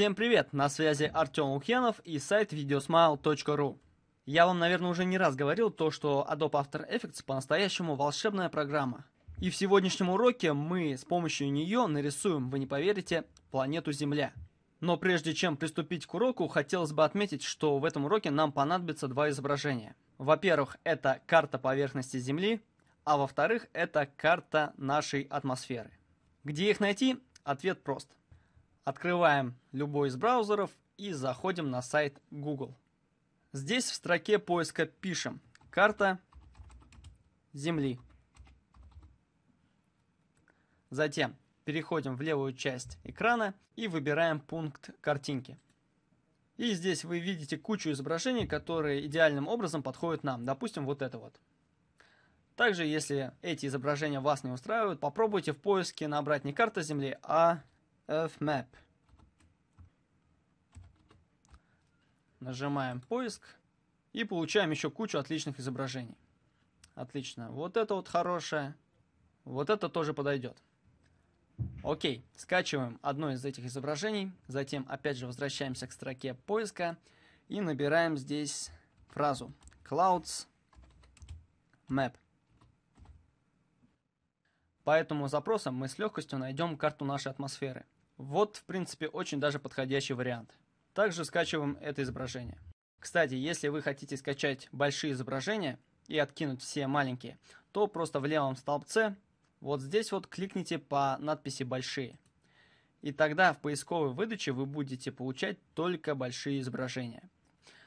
Всем привет! На связи Артем Лукьянов и сайт videosmile.ru. Я вам, наверное, уже не раз говорил то, что Adobe After Effects по-настоящему волшебная программа. И в сегодняшнем уроке мы с помощью нее нарисуем, вы не поверите, планету Земля. Но прежде чем приступить к уроку, хотелось бы отметить, что в этом уроке нам понадобится два изображения. Во-первых, это карта поверхности Земли, а во-вторых, это карта нашей атмосферы. Где их найти? Ответ прост. Открываем любой из браузеров и заходим на сайт Google. Здесь в строке поиска пишем «Карта Земли». Затем переходим в левую часть экрана и выбираем пункт картинки. И здесь вы видите кучу изображений, которые идеальным образом подходят нам. Допустим, вот это вот. Также, если эти изображения вас не устраивают, попробуйте в поиске набрать не карта Земли, а of map. Нажимаем поиск и получаем еще кучу отличных изображений. Отлично. Вот это вот хорошее. Вот это тоже подойдет. Окей, скачиваем одно из этих изображений, затем опять же возвращаемся к строке поиска и набираем здесь фразу clouds map. По этому запросам мы с легкостью найдем карту нашей атмосферы. Вот, в принципе, очень даже подходящий вариант. Также скачиваем это изображение. Кстати, если вы хотите скачать большие изображения и откинуть все маленькие, то просто в левом столбце вот здесь вот кликните по надписи «Большие». И тогда в поисковой выдаче вы будете получать только большие изображения.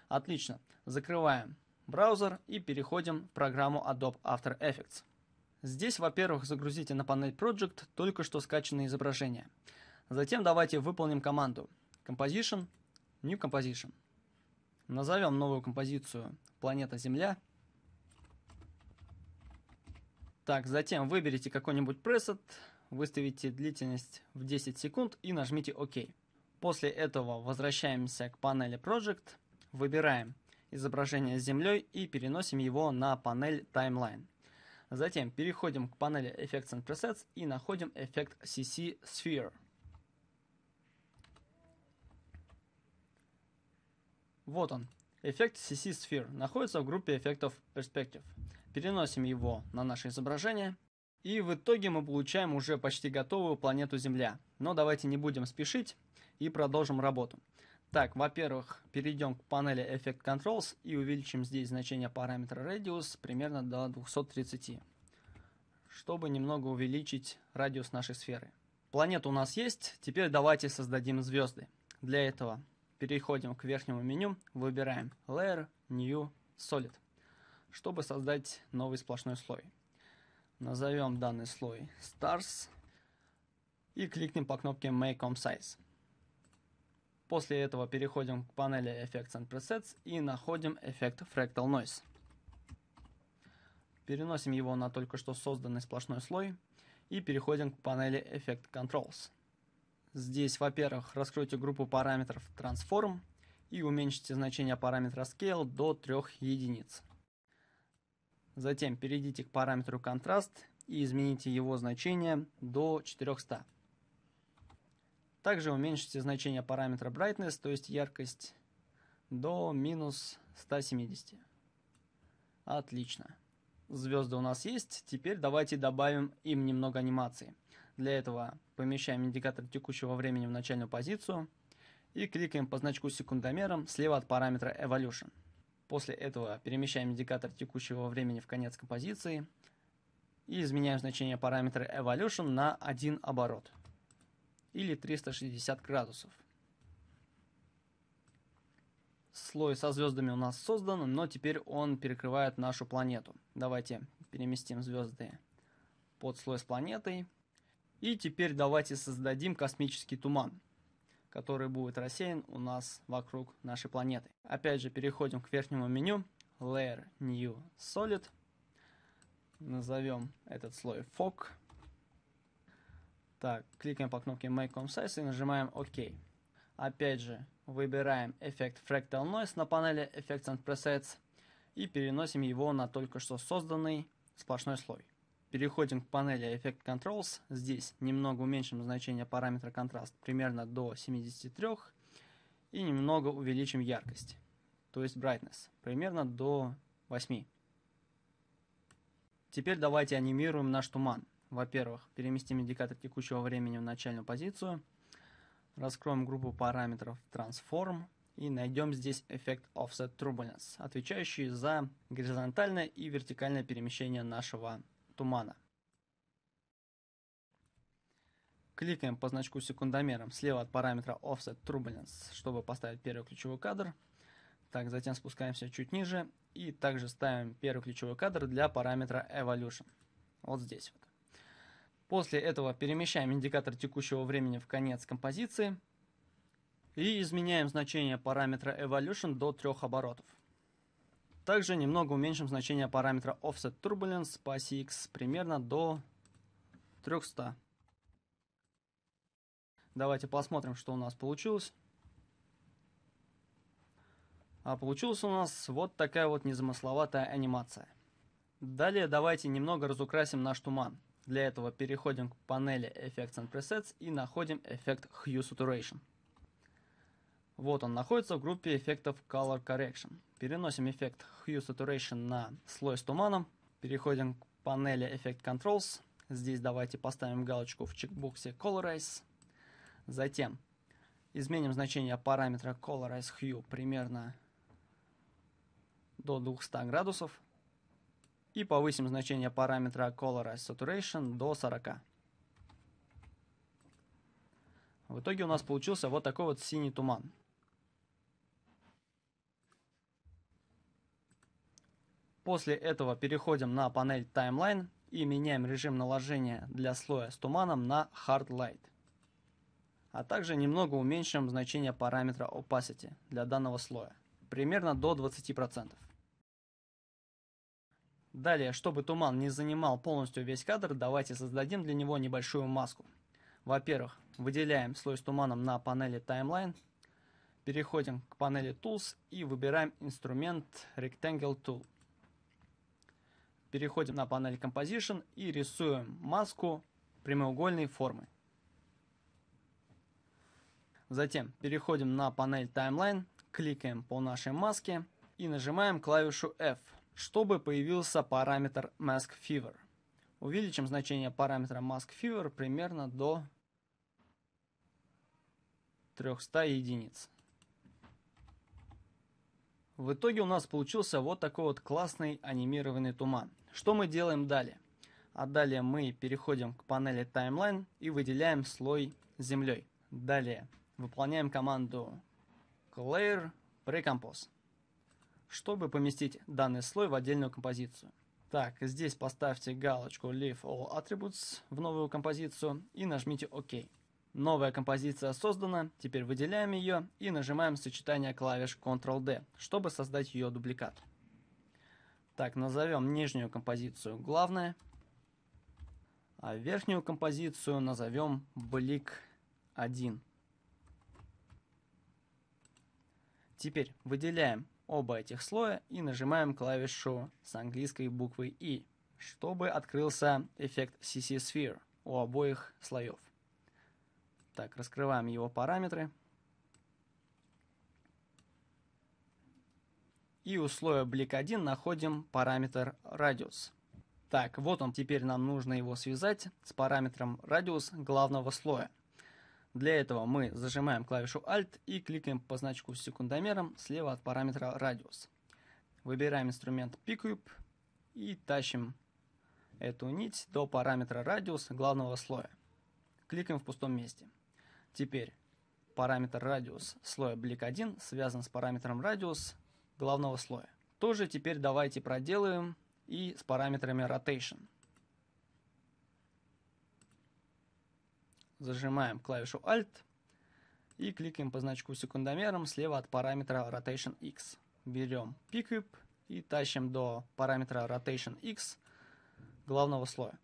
Отлично. Закрываем браузер и переходим в программу Adobe After Effects. Здесь, во-первых, загрузите на панель Project только что скачанные изображения – Затем давайте выполним команду Composition, New Composition. Назовем новую композицию «Планета Земля». Так, затем выберите какой-нибудь пресет, выставите длительность в 10 секунд и нажмите ОК. После этого возвращаемся к панели Project, выбираем изображение с землей и переносим его на панель Timeline. Затем переходим к панели Effects and Presets и находим эффект CC Sphere. Вот он. Эффект CC Sphere находится в группе эффектов Perspective. Переносим его на наше изображение. И в итоге мы получаем уже почти готовую планету Земля. Но давайте не будем спешить и продолжим работу. Так, во-первых, перейдем к панели Effect Controls и увеличим здесь значение параметра Radius примерно до 230, чтобы немного увеличить радиус нашей сферы. Планета у нас есть, теперь давайте создадим звезды. Для этого Переходим к верхнему меню, выбираем Layer, New, Solid, чтобы создать новый сплошной слой. Назовем данный слой Stars и кликнем по кнопке Make on Size. После этого переходим к панели Effects and Presets и находим эффект Fractal Noise. Переносим его на только что созданный сплошной слой и переходим к панели Effect Controls – Здесь, во-первых, раскройте группу параметров transform и уменьшите значение параметра scale до 3 единиц. Затем перейдите к параметру Contrast и измените его значение до 400. Также уменьшите значение параметра brightness, то есть яркость, до минус 170. Отлично. Звезды у нас есть, теперь давайте добавим им немного анимации. Для этого помещаем индикатор текущего времени в начальную позицию и кликаем по значку секундомером слева от параметра Evolution. После этого перемещаем индикатор текущего времени в конец композиции и изменяем значение параметра Evolution на 1 оборот или 360 градусов. Слой со звездами у нас создан, но теперь он перекрывает нашу планету. Давайте переместим звезды под слой с планетой и теперь давайте создадим космический туман, который будет рассеян у нас вокруг нашей планеты. Опять же, переходим к верхнему меню, Layer New Solid. Назовем этот слой Fog. Так, кликаем по кнопке Make Comp Size и нажимаем OK. Опять же, выбираем эффект Fractal Noise на панели Effects and Presets и переносим его на только что созданный сплошной слой. Переходим к панели Effect Controls. Здесь немного уменьшим значение параметра контраст примерно до 73 и немного увеличим яркость, то есть brightness, примерно до 8. Теперь давайте анимируем наш туман. Во-первых, переместим индикатор текущего времени в начальную позицию, раскроем группу параметров Transform и найдем здесь эффект Offset Turbulence, отвечающий за горизонтальное и вертикальное перемещение нашего тумана. Кликаем по значку секундомером слева от параметра Offset Turbulence, чтобы поставить первый ключевой кадр. Так, затем спускаемся чуть ниже и также ставим первый ключевой кадр для параметра Evolution. Вот здесь вот. После этого перемещаем индикатор текущего времени в конец композиции и изменяем значение параметра Evolution до трех оборотов. Также немного уменьшим значение параметра offset turbulence по оси x примерно до 300. Давайте посмотрим, что у нас получилось. А получилась у нас вот такая вот незамысловатая анимация. Далее давайте немного разукрасим наш туман. Для этого переходим к панели Effects and Presets и находим эффект Hue Saturation. Вот он находится в группе эффектов Color Correction. Переносим эффект Hue Saturation на слой с туманом. Переходим к панели Effect Controls. Здесь давайте поставим галочку в чекбоксе Colorize. Затем изменим значение параметра Colorize Hue примерно до 200 градусов. И повысим значение параметра Colorize Saturation до 40. В итоге у нас получился вот такой вот синий туман. После этого переходим на панель Timeline и меняем режим наложения для слоя с туманом на Hard Light. А также немного уменьшим значение параметра Opacity для данного слоя, примерно до 20%. Далее, чтобы туман не занимал полностью весь кадр, давайте создадим для него небольшую маску. Во-первых, выделяем слой с туманом на панели Timeline, переходим к панели Tools и выбираем инструмент Rectangle Tool. Переходим на панель Composition и рисуем маску прямоугольной формы. Затем переходим на панель Timeline, кликаем по нашей маске и нажимаем клавишу F, чтобы появился параметр Mask Fever. Увеличим значение параметра Mask Fever примерно до 300 единиц. В итоге у нас получился вот такой вот классный анимированный туман. Что мы делаем далее? А далее мы переходим к панели Timeline и выделяем слой землей. Далее выполняем команду Clear Precompose, чтобы поместить данный слой в отдельную композицию. Так, здесь поставьте галочку Leave All Attributes в новую композицию и нажмите ОК. Новая композиция создана, теперь выделяем ее и нажимаем сочетание клавиш Ctrl-D, чтобы создать ее дубликат. Так, назовем нижнюю композицию главное, а верхнюю композицию назовем блик 1. Теперь выделяем оба этих слоя и нажимаем клавишу с английской буквой «И», чтобы открылся эффект CC Sphere у обоих слоев. Так, раскрываем его параметры – и у слоя блик1 находим параметр радиус. Так, вот он, теперь нам нужно его связать с параметром радиус главного слоя. Для этого мы зажимаем клавишу Alt и кликаем по значку с секундомером слева от параметра радиус. Выбираем инструмент PCube и тащим эту нить до параметра радиус главного слоя. Кликаем в пустом месте. Теперь параметр радиус слоя блик 1 связан с параметром радиус главного слоя. Тоже теперь давайте проделаем и с параметрами rotation. Зажимаем клавишу Alt и кликаем по значку секундомером слева от параметра rotation x. Берем pickup и тащим до параметра rotation x главного слоя.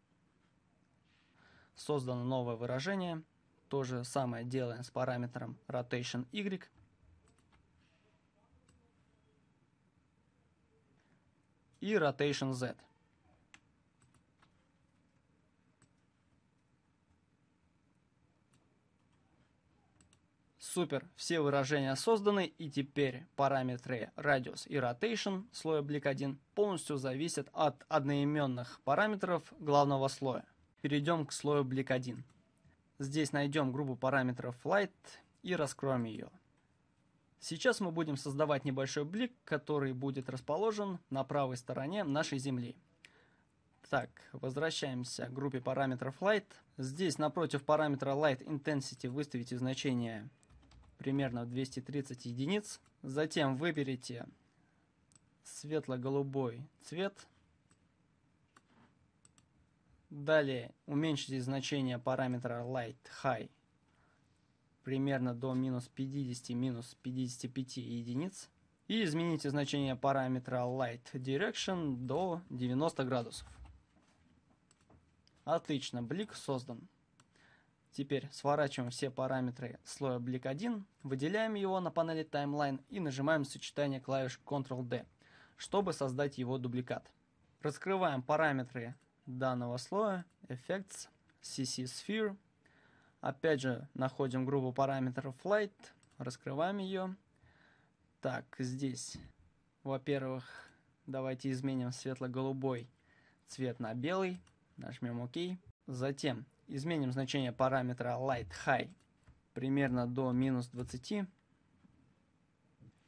Создано новое выражение. То же самое делаем с параметром rotation y и Rotation Z. Супер, все выражения созданы, и теперь параметры radius и rotation слоя блик 1 полностью зависят от одноименных параметров главного слоя. Перейдем к слою блик 1. Здесь найдем группу параметров light и раскроем ее. Сейчас мы будем создавать небольшой блик, который будет расположен на правой стороне нашей Земли. Так, возвращаемся к группе параметров Light. Здесь напротив параметра Light Intensity выставите значение примерно 230 единиц. Затем выберите светло-голубой цвет. Далее уменьшите значение параметра Light High примерно до минус 50, минус 55 единиц. И измените значение параметра Light Direction до 90 градусов. Отлично, блик создан. Теперь сворачиваем все параметры слоя блик 1, выделяем его на панели Timeline и нажимаем сочетание клавиш Ctrl-D, чтобы создать его дубликат. Раскрываем параметры данного слоя Effects, CC Sphere, Опять же, находим группу параметров flight, раскрываем ее. Так, здесь, во-первых, давайте изменим светло-голубой цвет на белый. Нажмем ОК. Затем изменим значение параметра light high примерно до минус 20.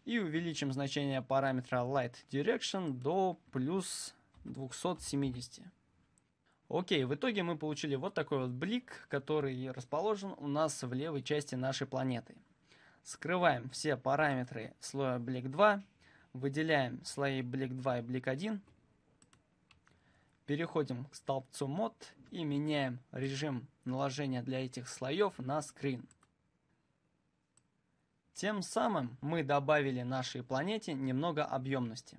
И увеличим значение параметра light direction до плюс 270. Окей, в итоге мы получили вот такой вот блик, который расположен у нас в левой части нашей планеты. Скрываем все параметры слоя блик 2, выделяем слои блик 2 и блик 1, переходим к столбцу мод и меняем режим наложения для этих слоев на скрин. Тем самым мы добавили нашей планете немного объемности.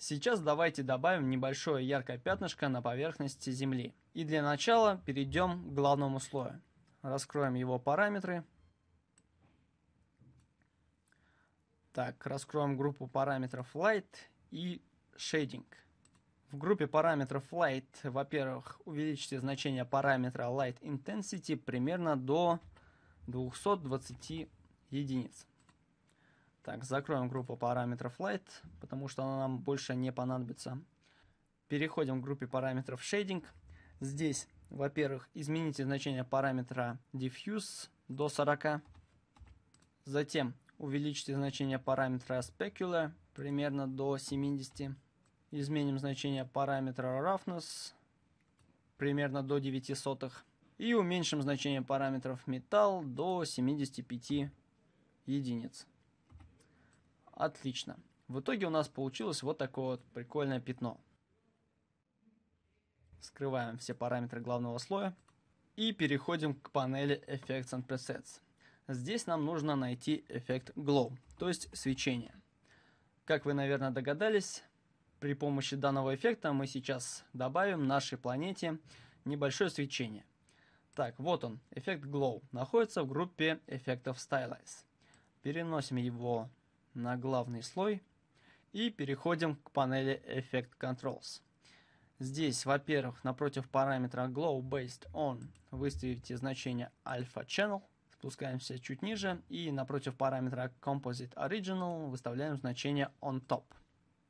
Сейчас давайте добавим небольшое яркое пятнышко на поверхности Земли. И для начала перейдем к главному слою. Раскроем его параметры. Так, раскроем группу параметров Light и Shading. В группе параметров Light, во-первых, увеличите значение параметра Light Intensity примерно до 220 единиц. Так, закроем группу параметров light, потому что она нам больше не понадобится. Переходим к группе параметров shading. Здесь, во-первых, измените значение параметра diffuse до 40. Затем увеличьте значение параметра specular примерно до 70. Изменим значение параметра roughness примерно до 9 сотых. И уменьшим значение параметров Metal до 75 единиц. Отлично. В итоге у нас получилось вот такое вот прикольное пятно. Скрываем все параметры главного слоя. И переходим к панели Effects and Presets. Здесь нам нужно найти эффект Glow, то есть свечение. Как вы, наверное, догадались, при помощи данного эффекта мы сейчас добавим нашей планете небольшое свечение. Так, вот он, эффект Glow, находится в группе эффектов Stylize. Переносим его на главный слой и переходим к панели Effect Controls. Здесь, во-первых, напротив параметра Glow Based On выставите значение Alpha Channel, спускаемся чуть ниже и напротив параметра Composite Original выставляем значение On Top.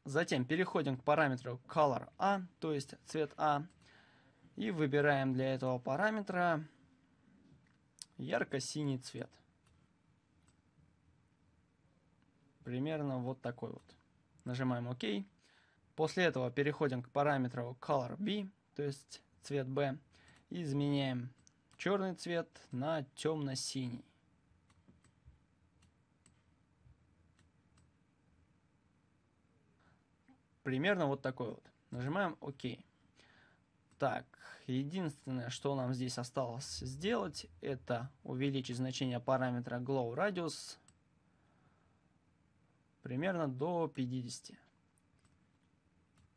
Затем переходим к параметру Color A, то есть цвет A, а, и выбираем для этого параметра ярко-синий цвет. примерно вот такой вот. Нажимаем ОК. После этого переходим к параметру color B, то есть цвет B, и изменяем черный цвет на темно-синий. Примерно вот такой вот. Нажимаем ОК. Так, единственное, что нам здесь осталось сделать, это увеличить значение параметра glow radius примерно до 50.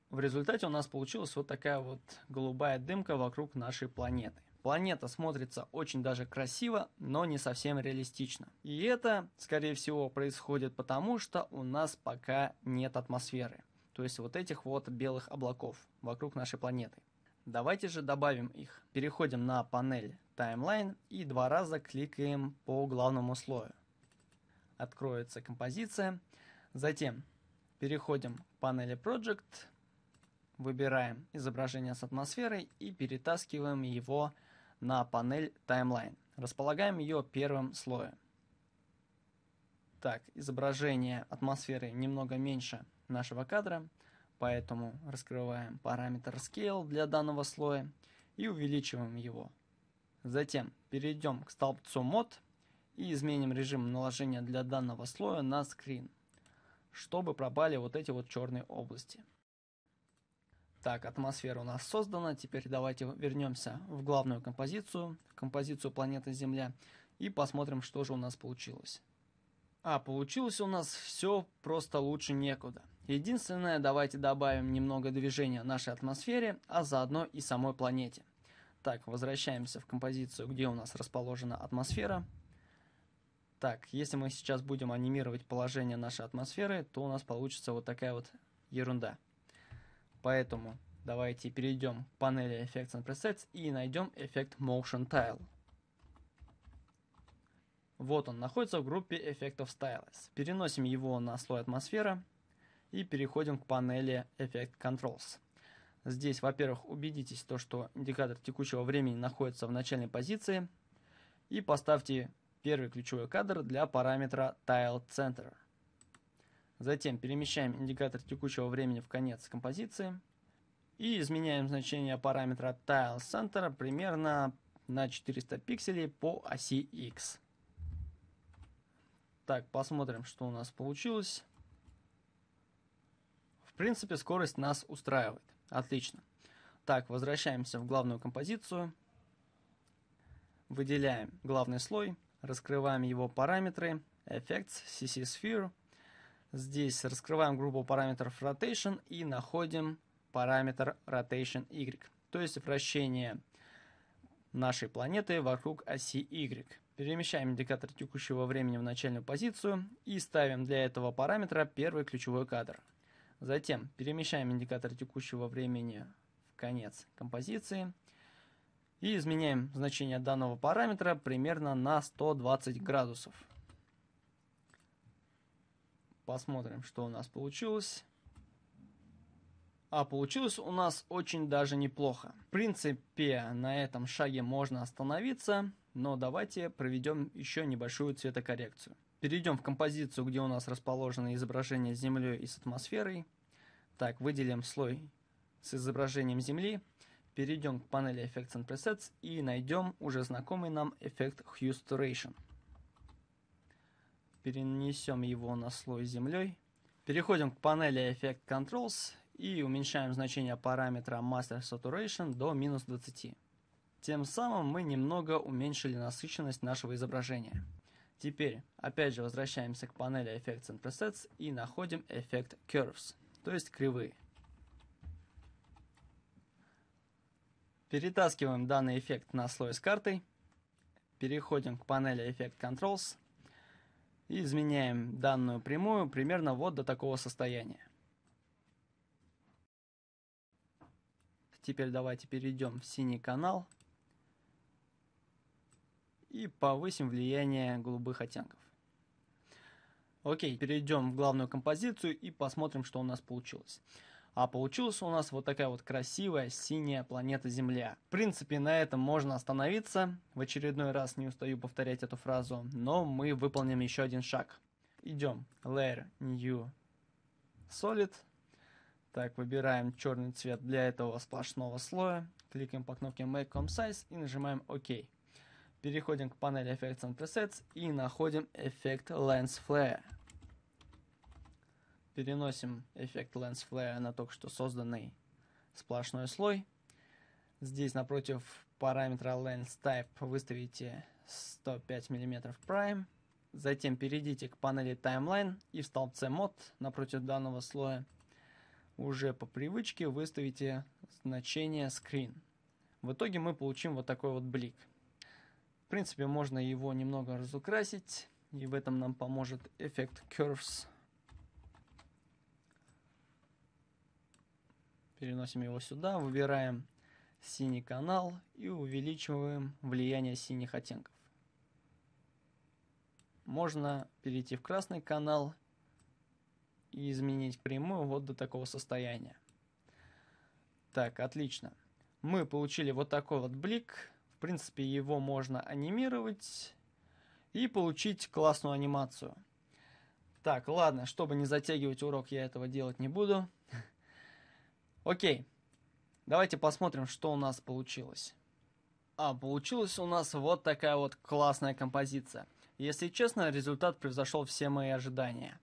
В результате у нас получилась вот такая вот голубая дымка вокруг нашей планеты. Планета смотрится очень даже красиво, но не совсем реалистично. И это, скорее всего, происходит потому, что у нас пока нет атмосферы. То есть вот этих вот белых облаков вокруг нашей планеты. Давайте же добавим их. Переходим на панель Timeline и два раза кликаем по главному слою. Откроется композиция. Затем переходим к панели Project, выбираем изображение с атмосферой и перетаскиваем его на панель Timeline. Располагаем ее первым слоем. Так, изображение атмосферы немного меньше нашего кадра, поэтому раскрываем параметр Scale для данного слоя и увеличиваем его. Затем перейдем к столбцу Mod и изменим режим наложения для данного слоя на скрин чтобы пропали вот эти вот черные области. Так, атмосфера у нас создана, теперь давайте вернемся в главную композицию, композицию планеты Земля, и посмотрим, что же у нас получилось. А получилось у нас все просто лучше некуда. Единственное, давайте добавим немного движения нашей атмосфере, а заодно и самой планете. Так, возвращаемся в композицию, где у нас расположена атмосфера, так, если мы сейчас будем анимировать положение нашей атмосферы, то у нас получится вот такая вот ерунда. Поэтому давайте перейдем к панели Effects and Presets и найдем эффект Motion Tile. Вот он находится в группе эффектов Styles. Переносим его на слой атмосфера и переходим к панели Effect Controls. Здесь, во-первых, убедитесь, то, что индикатор текущего времени находится в начальной позиции и поставьте первый ключевой кадр для параметра Tile Center. Затем перемещаем индикатор текущего времени в конец композиции и изменяем значение параметра Tile Center примерно на 400 пикселей по оси X. Так, посмотрим, что у нас получилось. В принципе, скорость нас устраивает. Отлично. Так, возвращаемся в главную композицию. Выделяем главный слой – Раскрываем его параметры. Effects, CC Sphere. Здесь раскрываем группу параметров Rotation и находим параметр Rotation Y. То есть вращение нашей планеты вокруг оси Y. Перемещаем индикатор текущего времени в начальную позицию и ставим для этого параметра первый ключевой кадр. Затем перемещаем индикатор текущего времени в конец композиции – и изменяем значение данного параметра примерно на 120 градусов. Посмотрим, что у нас получилось. А получилось у нас очень даже неплохо. В принципе, на этом шаге можно остановиться, но давайте проведем еще небольшую цветокоррекцию. Перейдем в композицию, где у нас расположено изображение с Землей и с атмосферой. Так, выделим слой с изображением Земли перейдем к панели Effects and Presets и найдем уже знакомый нам эффект Hue Saturation. Перенесем его на слой с землей. Переходим к панели Effect Controls и уменьшаем значение параметра Master Saturation до минус 20. Тем самым мы немного уменьшили насыщенность нашего изображения. Теперь, опять же, возвращаемся к панели Effects and Presets и находим эффект Curves, то есть кривые. Перетаскиваем данный эффект на слой с картой. Переходим к панели Effect Controls. И изменяем данную прямую примерно вот до такого состояния. Теперь давайте перейдем в синий канал. И повысим влияние голубых оттенков. Окей, перейдем в главную композицию и посмотрим, что у нас получилось. А получилась у нас вот такая вот красивая синяя планета Земля. В принципе, на этом можно остановиться. В очередной раз не устаю повторять эту фразу, но мы выполним еще один шаг. Идем. Layer New Solid. Так, выбираем черный цвет для этого сплошного слоя. Кликаем по кнопке Make Com Size и нажимаем ОК. Переходим к панели Effects and Presets и находим эффект Lens Flare переносим эффект Lens Flare на только что созданный сплошной слой. Здесь напротив параметра Lens Type выставите 105 мм Prime. Затем перейдите к панели Timeline и в столбце Mod напротив данного слоя уже по привычке выставите значение Screen. В итоге мы получим вот такой вот блик. В принципе, можно его немного разукрасить, и в этом нам поможет эффект Curves Переносим его сюда, выбираем синий канал и увеличиваем влияние синих оттенков. Можно перейти в красный канал и изменить прямую вот до такого состояния. Так, отлично. Мы получили вот такой вот блик. В принципе, его можно анимировать и получить классную анимацию. Так, ладно, чтобы не затягивать урок, я этого делать не буду. Окей, давайте посмотрим, что у нас получилось. А, получилась у нас вот такая вот классная композиция. Если честно, результат превзошел все мои ожидания.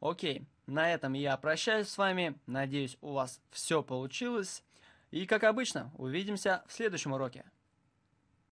Окей, на этом я прощаюсь с вами. Надеюсь, у вас все получилось. И как обычно, увидимся в следующем уроке.